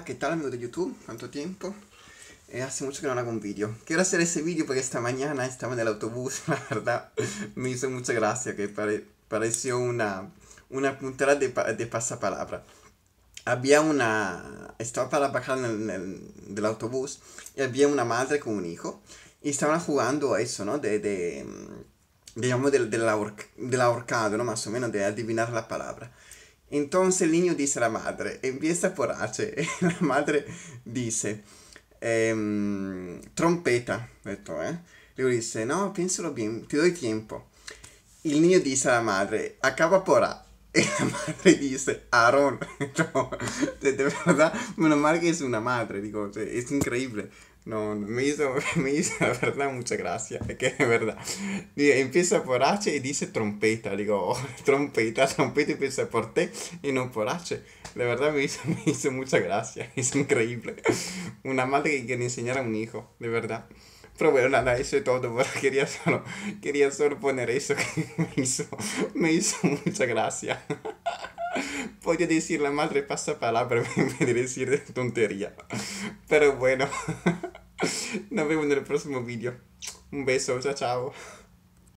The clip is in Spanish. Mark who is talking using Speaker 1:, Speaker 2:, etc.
Speaker 1: Ah, ¿qué tal amigo de YouTube? ¿Cuánto tiempo? Eh, hace mucho que no hago un vídeo. Quiero hacer ese vídeo porque esta mañana estaba en el autobús, la verdad, me hizo mucha gracia, que pareció una, una puntera de, de pasapalabra. Había una... Estaba para bajar del autobús y había una madre con un hijo y estaban jugando a eso, ¿no? De... de mm, digamos, del, ahorcado, ¿no? Más o menos, de adivinar la palabra. Entonces el niño dice a la madre, empieza a H, e la madre dice, ehm, trompeta, detto, eh? Lui dice, no, pensalo bene, ti do il tempo. Il niño dice alla madre, acaba por A. E la madre dice, Aaron. de verdad, meno male che è una madre, dico, cioè, è incredibile. No, me hizo, me hizo, la verdad, mucha gracia. Que es verdad. empieza por H y dice trompeta. Digo, trompeta, oh, trompeta, trompeta empieza por T y no por H. De verdad me hizo, me hizo mucha gracia. Es increíble. Una madre que quiere enseñar a un hijo, de verdad. Pero bueno, nada, eso es todo. quería solo, quería solo poner eso que me hizo, me hizo mucha gracia. podría decir la madre pasa palabra en decir de decir tontería. Pero bueno. ne avevo nel prossimo video. Un beso, ciao ciao.